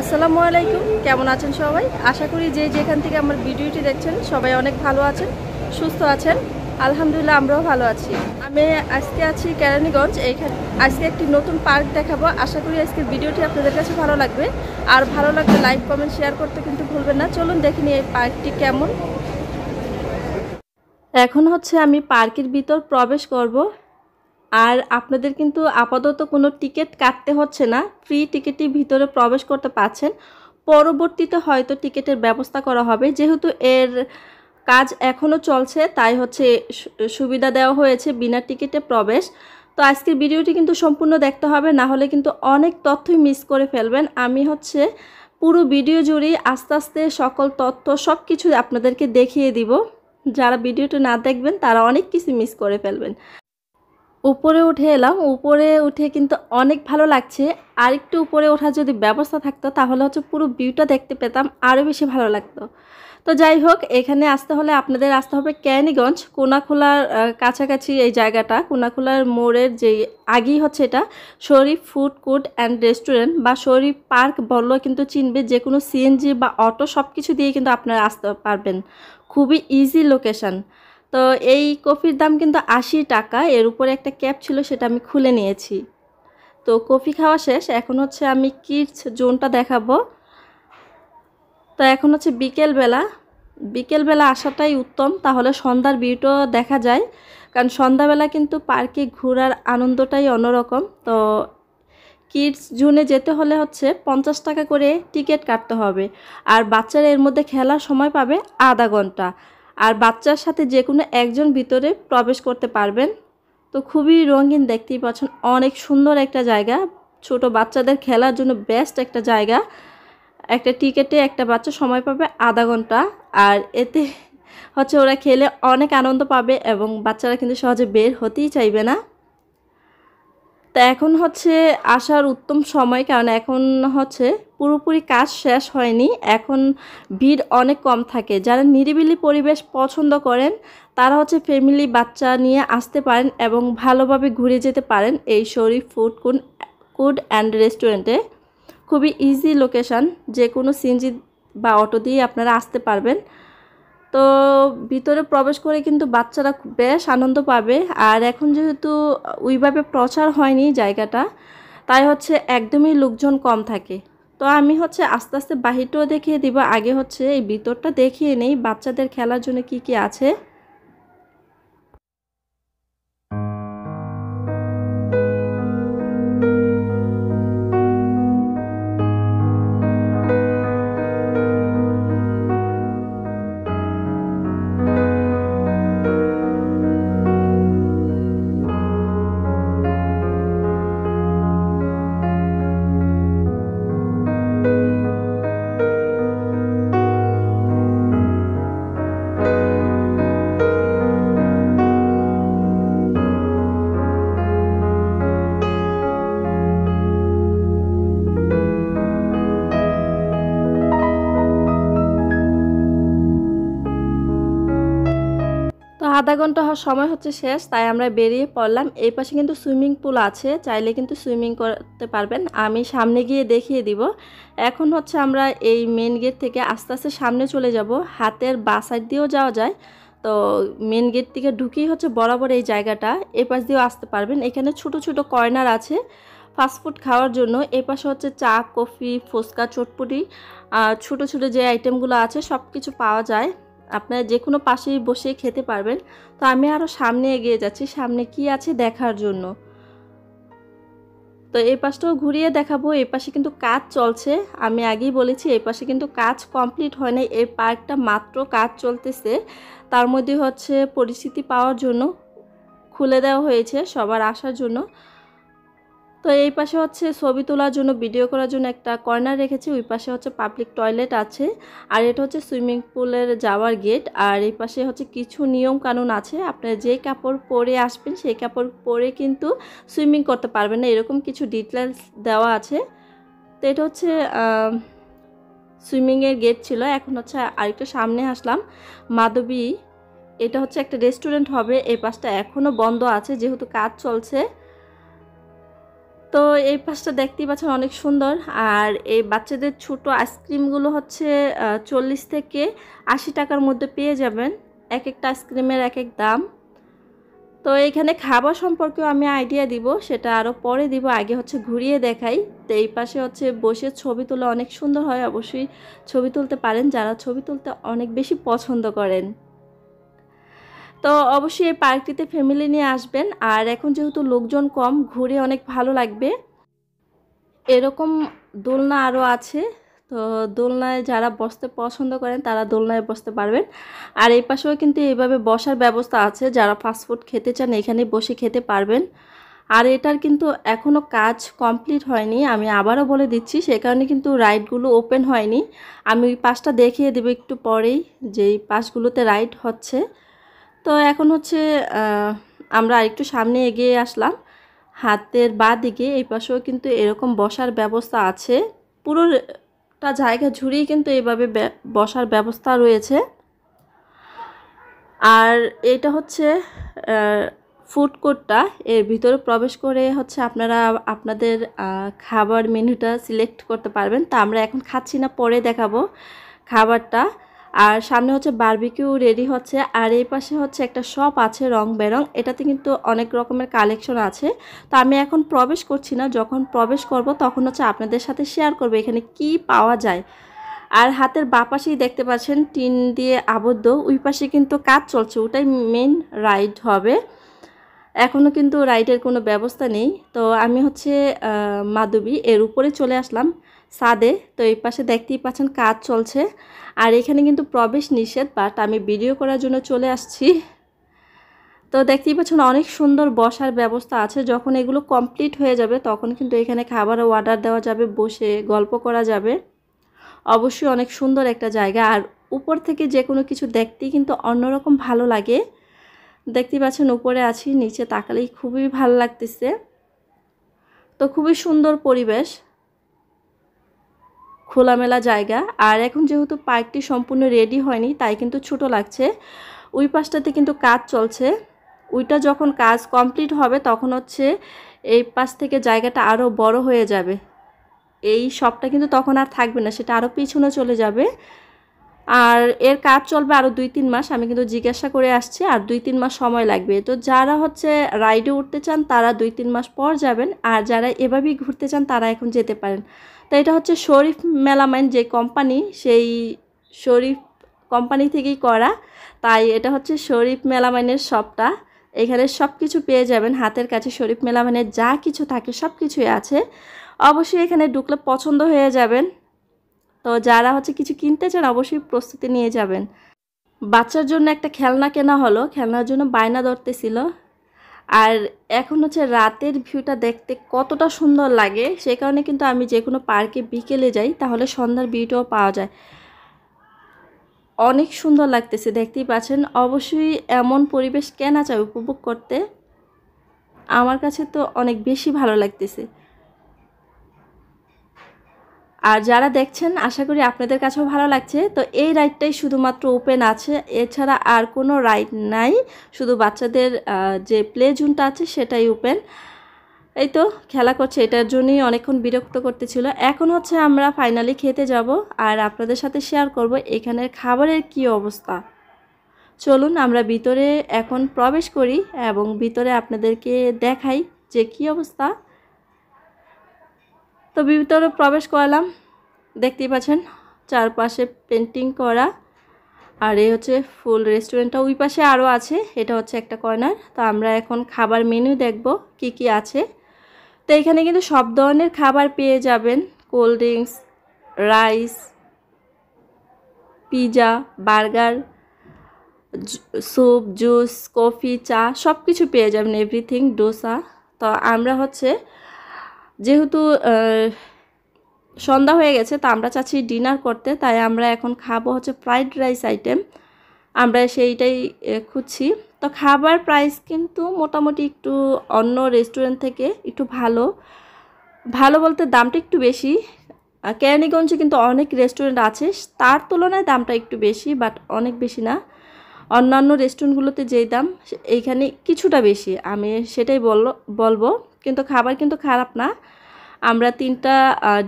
আসসালামু আলাইকুম কেমন আছেন সবাই আশা করি যে যেখান থেকে আমার ভিডিওটি দেখছেন সবাই অনেক ভালো আছেন সুস্থ আছেন আলহামদুলিল্লাহ আমরাও ভালো আছি আমি আজকে আছি কেরানীগঞ্জ এইখানে আজকে একটি নতুন পার্ক দেখাবো আশা করি আজকের ভিডিওটি আপনাদের কাছে ভালো লাগবে আর ভালো লাগলে লাইক কমেন্ট শেয়ার করতে কিন্তু ভুলবেন না চলুন দেখিনি এই পার্কটি কেমন এখন হচ্ছে আমি পার্কের ভিতর প্রবেশ করব আর আপনাদের কিন্তু আপাতত কোনো টিকিট কাটতে হচ্ছে না ফ্রি টিকিটই ভিতরে প্রবেশ করতে পাচ্ছেন পরবর্তীতে হয়তো টিকিটের ব্যবস্থা করা হবে যেহেতু এর কাজ এখনও চলছে তাই হচ্ছে সুবিধা দেওয়া হয়েছে বিনা টিকিটে প্রবেশ তো আজকের ভিডিওটি কিন্তু সম্পূর্ণ দেখতে হবে না হলে কিন্তু অনেক তথ্যই মিস করে ফেলবেন আমি হচ্ছে পুরো ভিডিও জুড়ে আস্তে আস্তে সকল তথ্য সব কিছু আপনাদেরকে দেখিয়ে দিব যারা ভিডিওটি না দেখবেন তারা অনেক কিছু মিস করে ফেলবেন উপরে উঠে এলাম উপরে উঠে কিন্তু অনেক ভালো লাগছে আর একটু উপরে ওঠার যদি ব্যবস্থা থাকতো তাহলে হচ্ছে পুরো ভিউটা দেখতে পেতাম আরও বেশি ভালো লাগতো তো যাই হোক এখানে আসতে হলে আপনাদের আসতে হবে ক্যানিগঞ্জ কোনাখোলার কাছাকাছি এই জায়গাটা কোনাখোলার মোড়ের যে আগেই হচ্ছে এটা Sharif food court and restaurant বা শরীফ পার্ক বললেও কিন্তু চিনবে যে কোনো সিএনজি বা অটো সব কিছু দিয়ে কিন্তু আপনারা আসতে পারবেন খুবই ইজি লোকেশান তো এই কফির দাম কিন্তু আশি টাকা এর উপরে একটা ক্যাপ ছিল সেটা আমি খুলে নিয়েছি তো কফি খাওয়া শেষ এখন হচ্ছে আমি কিডস জোনটা দেখাবো তো এখন হচ্ছে বিকেলবেলা বিকেলবেলা আসাটাই উত্তম তাহলে সন্ধ্যার ভিউটাও দেখা যায় কারণ সন্ধ্যাবেলা কিন্তু পার্কে ঘোরার আনন্দটাই অন্যরকম তো কিডস জোনে যেতে হলে হচ্ছে পঞ্চাশ টাকা করে টিকিট কাটতে হবে আর বাচ্চারা এর মধ্যে খেলার সময় পাবে আধা ঘন্টা আর বাচ্চার সাথে যে কোনো একজন ভিতরে প্রবেশ করতে পারবেন তো খুবই রঙিন দেখতেই পাচ্ছেন অনেক সুন্দর একটা জায়গা ছোট বাচ্চাদের খেলার জন্য বেস্ট একটা জায়গা একটা টিকেটে একটা বাচ্চা সময় পাবে আধা ঘন্টা আর এতে হচ্ছে ওরা খেলে অনেক আনন্দ পাবে এবং বাচ্চারা কিন্তু সহজে বের হতেই চাইবে না তা এখন হচ্ছে আসার উত্তম সময় কারণ এখন হচ্ছে পুরোপুরি কাজ শেষ হয়নি এখন ভিড় অনেক কম থাকে যারা নিরিবিলি পরিবেশ পছন্দ করেন তারা হচ্ছে ফ্যামিলি বাচ্চা নিয়ে আসতে পারেন এবং ভালোভাবে ঘুরে যেতে পারেন এই শরীফ ফুড কোন ফুড অ্যান্ড রেস্টুরেন্টে খুবই ইজি লোকেশান যে কোনো সিনজি বা অটো দিয়ে আপনারা আসতে পারবেন তো ভিতরে প্রবেশ করে কিন্তু বাচ্চারা বেশ আনন্দ পাবে আর এখন যেহেতু ওইভাবে প্রচার হয়নি জায়গাটা তাই হচ্ছে একদমই লোকজন কম থাকে তো আমি হচ্ছে আস্তে আস্তে বাহিরটাও দেখিয়ে দিব আগে হচ্ছে এই ভিতরটা দেখিয়ে নেই বাচ্চাদের খেলার জন্য কি কি আছে আধা ঘন্টা হওয়ার সময় হচ্ছে শেষ তাই আমরা বেরিয়ে পড়লাম এই পাশে কিন্তু সুইমিং পুল আছে চাইলে কিন্তু সুইমিং করতে পারবেন আমি সামনে গিয়ে দেখিয়ে দিব এখন হচ্ছে আমরা এই মেন গেট থেকে আস্তে আস্তে সামনে চলে যাব হাতের বা সাইড দিয়েও যাওয়া যায় তো মেন গেট থেকে ঢুকেই হচ্ছে বরাবর এই জায়গাটা এ পাশ দিয়েও আসতে পারবেন এখানে ছোট ছোট কর্নার আছে ফাস্টফুড খাওয়ার জন্য এ পাশে হচ্ছে চা কফি ফুচকা আর ছোটো ছোটো যে আইটেমগুলো আছে সব কিছু পাওয়া যায় আপনারা যে কোনো পাশেই বসে খেতে পারবেন তো আমি আরও সামনে এগিয়ে যাচ্ছি সামনে কি আছে দেখার জন্য তো এই পাশটাও ঘুরিয়ে দেখাবো এই পাশে কিন্তু কাজ চলছে আমি আগেই বলেছি এই পাশে কিন্তু কাজ কমপ্লিট হয় নাই এই পার্কটা মাত্র কাজ চলতেছে তার মধ্যে হচ্ছে পরিস্থিতি পাওয়ার জন্য খুলে দেওয়া হয়েছে সবার আসার জন্য তো এই পাশে হচ্ছে ছবি তোলার জন্য ভিডিও করার জন্য একটা কর্নার রেখেছি ওই পাশে হচ্ছে পাবলিক টয়লেট আছে আর এটা হচ্ছে সুইমিং পুলের যাওয়ার গেট আর এই পাশে হচ্ছে কিছু নিয়ম কানুন আছে আপনারা যে কাপড় পরে আসবেন সেই কাপড় পরে কিন্তু সুইমিং করতে পারবেন না এরকম কিছু ডিটেলস দেওয়া আছে তো এটা হচ্ছে সুইমিংয়ের গেট ছিল এখন হচ্ছে আরেকটা সামনে আসলাম মাধবী এটা হচ্ছে একটা রেস্টুরেন্ট হবে এই পাশটা এখনও বন্ধ আছে যেহেতু কাজ চলছে তো এই পাশটা দেখতেই পাচ্ছেন অনেক সুন্দর আর এই বাচ্চাদের ছোট আইসক্রিমগুলো হচ্ছে চল্লিশ থেকে আশি টাকার মধ্যে পেয়ে যাবেন এক একটা আইসক্রিমের এক এক দাম তো এখানে খাবার সম্পর্কেও আমি আইডিয়া দিব সেটা আরও পরে দিব আগে হচ্ছে ঘুরিয়ে দেখাই তো এই পাশে হচ্ছে বসে ছবি তোলা অনেক সুন্দর হয় অবশ্যই ছবি তুলতে পারেন যারা ছবি তুলতে অনেক বেশি পছন্দ করেন তো অবশ্যই এই পার্কটিতে ফ্যামিলি নিয়ে আসবেন আর এখন যেহেতু লোকজন কম ঘুরে অনেক ভালো লাগবে এরকম দোলনা আরও আছে তো দোলনায় যারা বসতে পছন্দ করেন তারা দোলনায় বসতে পারবেন আর এই পাশেও কিন্তু এইভাবে বসার ব্যবস্থা আছে যারা ফাস্টফুড খেতে চান এখানে বসে খেতে পারবেন আর এটার কিন্তু এখনও কাজ কমপ্লিট হয়নি আমি আবারও বলে দিচ্ছি সে কারণে কিন্তু রাইডগুলো ওপেন হয়নি আমি ওই পাশটা দেখিয়ে দেবো একটু পরেই যে এই পাশগুলোতে রাইড হচ্ছে তো এখন হচ্ছে আমরা একটু সামনে এগিয়ে আসলাম হাতের বা দিকে এই পাশেও কিন্তু এরকম বসার ব্যবস্থা আছে পুরোটা জায়গা ঝুড়িয়ে কিন্তু এইভাবে বসার ব্যবস্থা রয়েছে আর এটা হচ্ছে ফুড কোর্টটা এর ভিতরে প্রবেশ করে হচ্ছে আপনারা আপনাদের খাবার মেনুটা সিলেক্ট করতে পারবেন তা আমরা এখন খাচ্ছি না পরে দেখাবো খাবারটা আর সামনে হচ্ছে বার্বিকিউ রেডি হচ্ছে আর এই পাশে হচ্ছে একটা শপ আছে রং বেরং এটাতে কিন্তু অনেক রকমের কালেকশন আছে তো আমি এখন প্রবেশ করছি না যখন প্রবেশ করব তখন হচ্ছে আপনাদের সাথে শেয়ার করব এখানে কি পাওয়া যায় আর হাতের বাপাশেই দেখতে পাচ্ছেন টিন দিয়ে আবদ্ধ ওই পাশে কিন্তু কাজ চলছে ওটাই মেন রাইড হবে এখনও কিন্তু রাইডের কোনো ব্যবস্থা নেই তো আমি হচ্ছে মাধবী এর উপরে চলে আসলাম সাদে তো এই পাশে দেখতেই পাচ্ছেন কাজ চলছে আর এখানে কিন্তু প্রবেশ নিষেধ বাট আমি ভিডিও করার জন্য চলে আসছি তো দেখতেই পাচ্ছেন অনেক সুন্দর বসার ব্যবস্থা আছে যখন এগুলো কমপ্লিট হয়ে যাবে তখন কিন্তু এখানে খাবার অর্ডার দেওয়া যাবে বসে গল্প করা যাবে অবশ্যই অনেক সুন্দর একটা জায়গা আর উপর থেকে যে কোনো কিছু দেখতেই কিন্তু অন্যরকম ভালো লাগে দেখতেই পাচ্ছেন উপরে আছি নিচে তাকালেই খুবই ভালো লাগতেছে তো খুবই সুন্দর পরিবেশ খোলামেলা জায়গা আর এখন যেহেতু পার্কটি সম্পূর্ণ রেডি হয়নি তাই কিন্তু ছোট লাগছে ওই পাশটাতে কিন্তু কাজ চলছে ওইটা যখন কাজ কমপ্লিট হবে তখন হচ্ছে এই পাশ থেকে জায়গাটা আরও বড় হয়ে যাবে এই শপটা কিন্তু তখন আর থাকবে না সেটা আরও পিছনে চলে যাবে আর এর কাজ চলবে আরও দুই তিন মাস আমি কিন্তু জিজ্ঞাসা করে আসছি আর দুই তিন মাস সময় লাগবে তো যারা হচ্ছে রাইডে উঠতে চান তারা দুই তিন মাস পর যাবেন আর যারা এভাবেই ঘুরতে চান তারা এখন যেতে পারেন তো এটা হচ্ছে শরীফ মেলামাইন যে কোম্পানি সেই শরীফ কোম্পানি থেকেই করা তাই এটা হচ্ছে শরীফ মেলামাইনের শপটা এখানে সব কিছু পেয়ে যাবেন হাতের কাছে শরীফ মেলামাইনের যা কিছু থাকে সব কিছুই আছে অবশ্যই এখানে ঢুকলে পছন্দ হয়ে যাবেন তো যারা হচ্ছে কিছু কিনতে চান অবশ্যই প্রস্তুতি নিয়ে যাবেন বাচ্চার জন্য একটা খেলনা কেনা হলো খেলনার জন্য বায়না ধরতেছিল আর এখন হচ্ছে রাতের ভিউটা দেখতে কতটা সুন্দর লাগে সে কারণে কিন্তু আমি যে কোনো পার্কে বিকেলে যাই তাহলে সন্ধ্যার ভিউটাও পাওয়া যায় অনেক সুন্দর লাগতেছে দেখতেই পাচ্ছেন অবশ্যই এমন পরিবেশ কেনা চায় উপভোগ করতে আমার কাছে তো অনেক বেশি ভালো লাগতেছে আর যারা দেখছেন আশা করি আপনাদের কাছেও ভালো লাগছে তো এই রাইডটাই শুধুমাত্র ওপেন আছে এছাড়া আর কোনো রাইড নাই শুধু বাচ্চাদের যে প্লে জোনটা আছে সেটাই ওপেন এই তো খেলা করছে এটার জন্যই অনেকক্ষণ বিরক্ত করতেছিল এখন হচ্ছে আমরা ফাইনালি খেতে যাব আর আপনাদের সাথে শেয়ার করব এখানের খাবারের কি অবস্থা চলুন আমরা ভিতরে এখন প্রবেশ করি এবং ভিতরে আপনাদেরকে দেখাই যে কি অবস্থা তো ভিতরে প্রবেশ করলাম দেখতেই পাচ্ছেন চারপাশে পেন্টিং করা আর এই হচ্ছে ফুল রেস্টুরেন্টটা ওই পাশে আরও আছে এটা হচ্ছে একটা কর্নার তো আমরা এখন খাবার মেনু দেখব কি কি আছে তো এখানে কিন্তু সব ধরনের খাবার পেয়ে যাবেন cold drinks rice pizza burger soup juice coffee চা সব কিছু পেয়ে যাবেন এভরিথিং ডোসা তো আমরা হচ্ছে যেহেতু সন্ধ্যা হয়ে গেছে তা আমরা চাচ্ছি ডিনার করতে তাই আমরা এখন খাবো হচ্ছে ফ্রাইড রাইস আইটেম আমরা সেইটাই খুঁজছি তো খাবার প্রাইস কিন্তু মোটামুটি একটু অন্য রেস্টুরেন্ট থেকে একটু ভালো ভালো বলতে দামটা একটু বেশি কেরানীগঞ্জে কিন্তু অনেক রেস্টুরেন্ট আছে তার তুলনায় দামটা একটু বেশি বাট অনেক বেশি না অন্যান্য রেস্টুরেন্টগুলোতে যেই দাম এইখানে কিছুটা বেশি আমি সেটাই বলবো কিন্তু খাবার কিন্তু খারাপ না আমরা তিনটা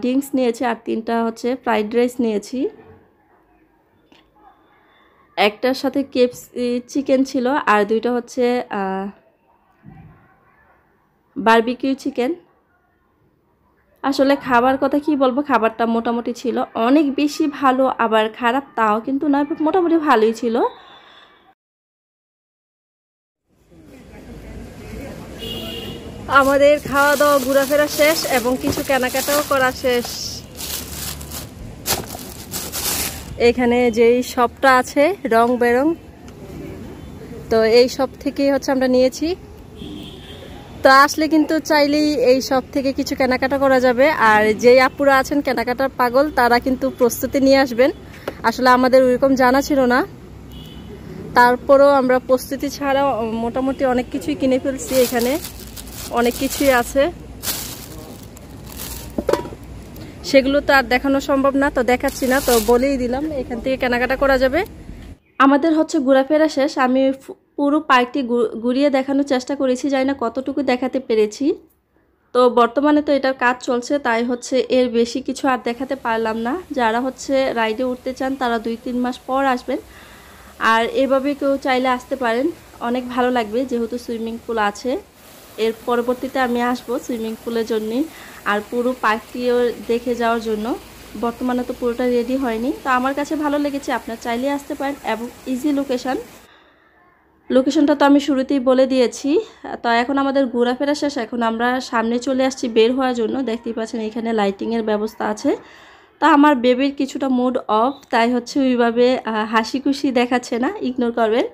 ডিঙ্কস নিয়েছি আর তিনটা হচ্ছে ফ্রাইড রাইস নিয়েছি একটার সাথে কেপস চিকেন ছিল আর দুইটা হচ্ছে বার্বিকিউ চিকেন আসলে খাবার কথা কি বলবো খাবারটা মোটামুটি ছিল অনেক বেশি ভালো আবার খারাপ তাও কিন্তু নয় মোটামুটি ভালোই ছিল আমাদের খাওয়া দাওয়া ঘোরাফেরা শেষ এবং কিছু কেনাকাটাও করা শেষ এখানে যেই শপটা আছে রং বেরং তো এই সব থেকেই হচ্ছে আমরা নিয়েছি তো আসলে কিন্তু চাইলেই এই সব থেকে কিছু কেনাকাটা করা যাবে আর যেই আপুরা আছেন কেনাকাটার পাগল তারা কিন্তু প্রস্তুতি নিয়ে আসবেন আসলে আমাদের ওইরকম জানা ছিল না তারপরও আমরা প্রস্তুতি ছাড়া মোটামুটি অনেক কিছুই কিনে ফেলছি এখানে অনেক কিছুই আছে সেগুলো তো আর দেখানো সম্ভব না তো দেখাচ্ছি না তো বলেই দিলাম এখান থেকে কেনাকাটা করা যাবে আমাদের হচ্ছে ঘোরাফেরা শেষ আমি পুরো পার্কটি ঘুরিয়ে দেখানোর চেষ্টা করেছি জানি না কতটুকু দেখাতে পেরেছি তো বর্তমানে তো এটার কাজ চলছে তাই হচ্ছে এর বেশি কিছু আর দেখাতে পারলাম না যারা হচ্ছে রাইডে উঠতে চান তারা দুই তিন মাস পর আসবেন আর এভাবে কেউ চাইলে আসতে পারেন অনেক ভালো লাগবে যেহেতু সুইমিং পুল আছে এর পরবর্তীতে আমি আসব সুইমিং পুলের জন্যে আর পুরো পার্কটিও দেখে যাওয়ার জন্য বর্তমানে তো পুরোটা রেডি হয়নি তো আমার কাছে ভালো লেগেছে আপনার চাইলে আসতে পারেন এবং ইজি লোকেশান লোকেশনটা তো আমি শুরুতেই বলে দিয়েছি তো এখন আমাদের ঘোরাফেরা শেষ এখন আমরা সামনে চলে আসছি বের হওয়ার জন্য দেখতেই পাচ্ছেন এখানে লাইটিংয়ের ব্যবস্থা আছে তা আমার বেবির কিছুটা মুড অফ তাই হচ্ছে ওইভাবে হাসি খুশি দেখাচ্ছে না ইগনোর করবেন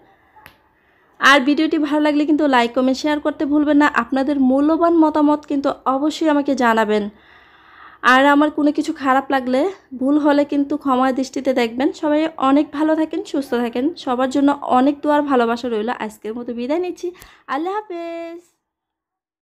আর ভিডিওটি ভালো লাগলে কিন্তু লাইক কমেন্ট শেয়ার করতে ভুলবেন না আপনাদের মূল্যবান মতামত কিন্তু অবশ্যই আমাকে জানাবেন আর আমার কোনো কিছু খারাপ লাগলে ভুল হলে কিন্তু ক্ষমা দৃষ্টিতে দেখবেন সবাই অনেক ভালো থাকেন সুস্থ থাকেন সবার জন্য অনেক দোয়ার ভালোবাসা রইল আজকের মতো বিদায় নিচ্ছি আল্লাহ হাফেজ